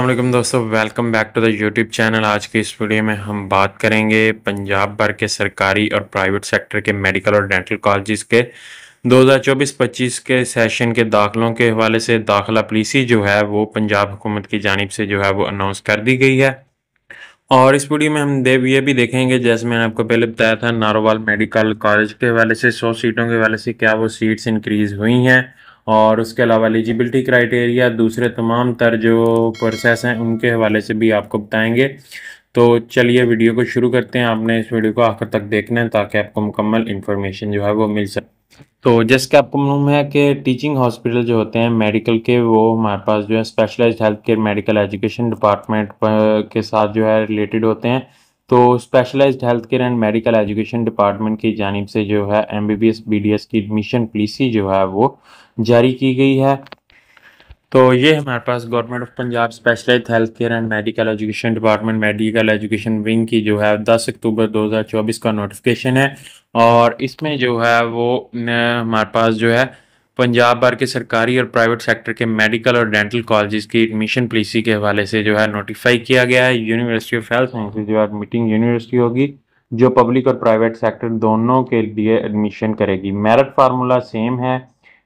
अल्लाम दोस्तों welcome back to the YouTube channel आज के इस वीडियो में हम बात करेंगे पंजाब भर के सरकारी और प्राइवेट सेक्टर के मेडिकल और डेंटल कॉलेज के 2024-25 के सेशन के दाखिलों के हवाले से दाखिला पॉलिसी जो है वो पंजाब हुकूमत की जानब से जो है वो अनाउंस कर दी गई है और इस वीडियो में हम देव ये भी देखेंगे जैसे मैंने आपको पहले बताया था नारोवाल मेडिकल कॉलेज के हवाले से सौ सीटों के हवाले से क्या वो सीट्स इंक्रीज़ हुई हैं और उसके अलावा एलिजिबिलिटी क्राइटेरिया दूसरे तमाम तर जो प्रोसेस हैं उनके हवाले से भी आपको बताएंगे तो चलिए वीडियो को शुरू करते हैं आपने इस वीडियो को आखिर तक देखना है ताकि आपको मुकम्मल इन्फॉर्मेशन जो है वो मिल सके तो जैसे कि आपको मालूम है कि टीचिंग हॉस्पिटल जो होते हैं मेडिकल के वो हमारे पास जो है specialised health care medical education department के साथ जो है रिलेटेड होते हैं तो specialised health care and medical education department की जानब से जो है M B B S B D S की एडमिशन पॉलिसी जो है वो जारी की गई है तो ये हमारे पास government of Punjab specialise health care and medical education department medical education wing की जो है 10 अक्टूबर 2024 का नोटिफिकेशन है और इसमें जो है वो हमारे पास जो है पंजाब भर के सरकारी और प्राइवेट सेक्टर के मेडिकल और डेंटल कॉलेज की एडमिशन पॉलिसी के हवाले से जो है नोटिफाई किया गया है यूनिवर्सिटी ऑफ हेल्थ साइंस जो है मीटिंग यूनिवर्सिटी होगी जो पब्लिक और प्राइवेट सेक्टर दोनों के लिए एडमिशन करेगी मेरिट फार्मूला सेम है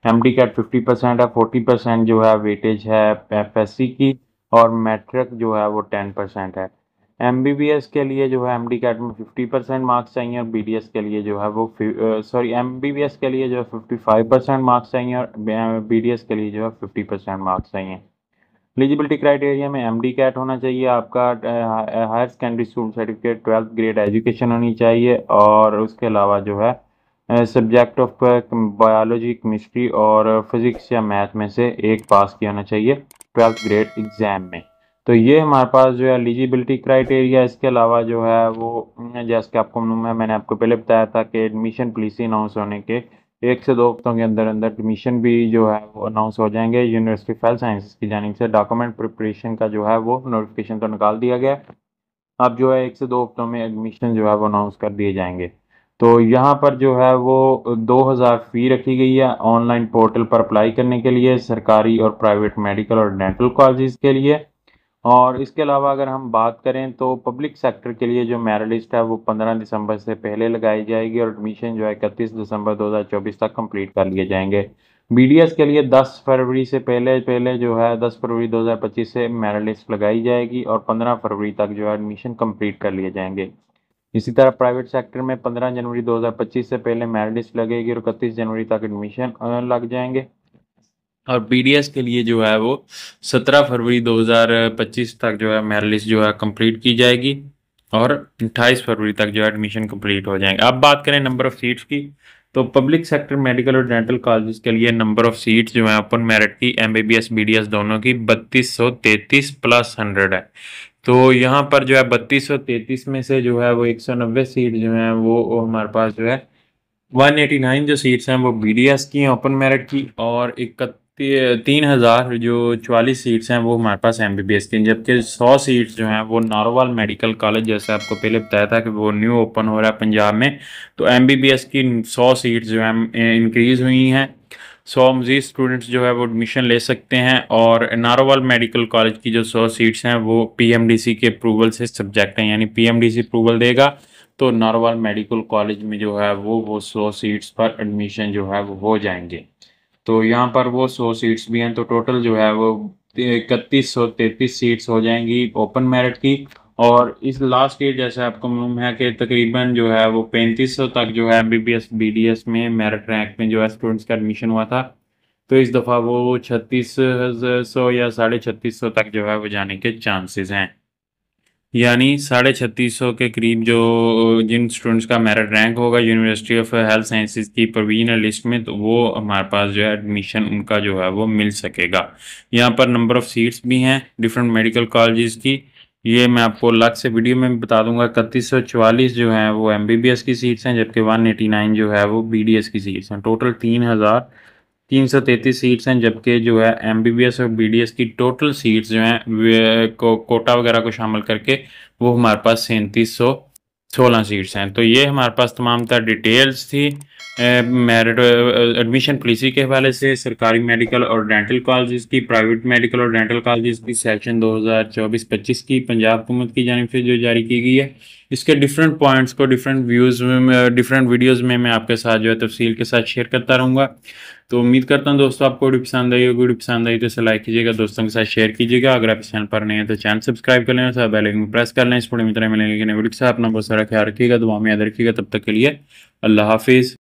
M D CAT fifty percent है फोर्टी परसेंट जो है वेटेज है एफ एस सी की और मैट्रिक जो है वो टेन परसेंट है एम बी बी एस के लिए जो है एम डी कैट में फिफ्टी परसेंट मार्क्स चाहिए और बी डी एस के लिए जो है वो sorry M B B S के लिए जो है फिफ्टी फाइव परसेंट मार्क्स चाहिए और बी डी एस के लिए जो है फिफ्टी परसेंट मार्क्स चाहिए एलिजिबिलिटी क्राइटेरिया में एम डी कैट होना चाहिए आपका higher secondary school certificate twelfth grade education होनी चाहिए और उसके अलावा जो है सब्जेक्ट ऑफ बायोलॉजी केमिस्ट्री और फिज़िक्स या मैथ में से एक पास किया होना चाहिए ट्वेल्थ ग्रेड एग्ज़ाम में तो ये हमारे पास जो है एलिजिबिलिटी क्राइटेरिया इसके अलावा जो है वो जैसे कि आपको मालूम है मैंने आपको पहले बताया था कि एडमिशन पॉलिसी अनाउंस होने के एक से दो हफ्तों के अंदर अंदर एडमिशन भी जो है वो अनाउंस हो जाएंगे यूनिवर्सिटी फाइल साइंसिस की जानी से डॉक्यूमेंट प्रिपरेशन का जो है वो नोटिफिकेशन तो निकाल दिया गया अब जो है एक से दो हफ्तों में एडमिशन जो है वो अनाउंस कर दिए जाएंगे तो यहाँ पर जो है वो 2000 फ़ी रखी गई है ऑनलाइन पोर्टल पर अप्लाई करने के लिए सरकारी और प्राइवेट मेडिकल और डेंटल कॉलेज के लिए और इसके अलावा अगर हम बात करें तो पब्लिक सेक्टर के लिए जो मेरिट लिस्ट है वो 15 दिसंबर से पहले लगाई जाएगी और एडमिशन जो है इकतीस दिसंबर 2024 तक कंप्लीट कर लिए जाएंगे बी के लिए दस फरवरी से पहले पहले जो है दस फरवरी दो से मेरिट लिस्ट लगाई जाएगी और पंद्रह फरवरी तक जो है एडमिशन कम्प्लीट कर लिए जाएंगे इसी तरह प्राइवेट सेक्टर में 15 जनवरी 2025 से पहले मेरिट लिस्ट लगेगी और इकतीस जनवरी तक एडमिशन लग जाएंगे और पीडीएस के लिए जो है वो 17 फरवरी 2025 तक जो है मेरिट लिस्ट जो है कंप्लीट की जाएगी और 28 फरवरी तक जो है एडमिशन कंप्लीट हो जाएंगे अब बात करें नंबर ऑफ सीट्स की तो पब्लिक सेक्टर मेडिकल और डेंटल कॉलेज के लिए नंबर ऑफ सीट्स जो है ओपन मेरिट की M B B B D S दोनों की बत्तीस सौ तैतीस प्लस हंड्रेड है तो यहाँ पर जो है बत्तीस सौ तैंतीस में से जो है वो एक सौ नब्बे सीट जो है वो, हमारे पास जो है वन एटी नाइन जो सीट्स हैं वो बी डी एस की हैं ओपन मेरिट की और इकती तीन हज़ार जो चवालीस सीट्स हैं वो हमारे पास एम बी बी एस की जबकि सौ सीट्स जो हैं वो नारोवाल मेडिकल कॉलेज जैसे आपको पहले बताया था कि वो न्यू ओपन हो रहा है पंजाब में तो एम बी बी एस की सौ सीट्स जो हैं इंक्रीज़ हुई हैं सौ मज़ीद स्टूडेंट्स जो है वो एडमिशन ले सकते हैं और नारोवाल मेडिकल कॉलेज की जो सौ सीट्स हैं वो पीएमडीसी के अप्रूवल से सब्जेक्ट हैं यानी पीएमडीसी अप्रूवल देगा तो नारोवाल मेडिकल कॉलेज में जो है वो वो सौ सीट्स पर एडमिशन जो है वो हो जाएंगे तो यहाँ पर वो सौ सीट्स भी हैं तो टोटल जो है वो इकतीस सौ तैतीस सीट्स हो जाएंगी ओपन मेरिट की और इस लास्ट ईयर जैसे आपको मालूम है कि तकरीबन जो है वो पैंतीस सौ तक जो है B B S B D S में मेरिट रैंक में जो है स्टूडेंट्स का एडमिशन हुआ था तो इस दफ़ा वो छत्तीस सौ या साढ़े छत्तीस सौ तक जो है वो जाने के चांसेस हैं यानी साढ़े छत्तीस सौ के करीब जो जिन स्टूडेंट्स का मेरिट रैंक होगा यूनिवर्सिटी ऑफ हेल्थ साइंसेज की प्रोविजनल लिस्ट में तो वो हमारे पास जो है एडमिशन उनका जो है वो मिल सकेगा यहाँ पर नंबर ऑफ़ सीट्स भी हैं डिफरेंट मेडिकल कॉलेज की ये मैं आपको अलग से वीडियो में बता दूंगा इकतीस सौ चवालीस जो है वो एम बी बी एस की सीट्स हैं जबकि वन एटी नाइन जो है वो बी डी एस की सीट्स हैं टोटल तीन हज़ार तीन सौ तैंतीस सीट्स हैं जबकि जो है एम बी बी एस और बी डी एस की टोटल सीट्स जो हैं को, कोटा वगैरह को शामिल करके वो हमारे पास सैंतीस सौ सोलह सीट्स हैं तो ये हमारे पास तमाम तर डिटेल्स थी मेरिट एडमिशन पॉलिसी के हवाले से सरकारी मेडिकल और डेंटल कॉलेज की प्राइवेट मेडिकल और डेंटल कॉलेज की सेक्शन 2024-25 की पंजाब हुकूमत की जानब से जो जारी की गई है इसके डिफरेंट पॉइंट्स को डिफरेंट व्यूज़ में डिफरेंट वीडियोस uh, में मैं आपके साथ जो है तफसील के साथ शेयर करता रहूँगा तो उम्मीद करता हूँ दोस्तों आपको वीडियो पसंद आई होगी वीडियो पसंद आई तो इसे लाइक कीजिएगा दोस्तों के साथ शेयर कीजिएगा अगर आप इस चैनल पर नहीं है तो चैनल सब्सक्राइब कर लेना साथ बेलाइकन को प्रेस कर लें इस पूरे मित्र मिलेंगे वीडियो के साथ अपना बहुत सारा ख्याल रखिएगा दुआ में याद रखिएगा तब तक के लिए अल्लाह हाफिज़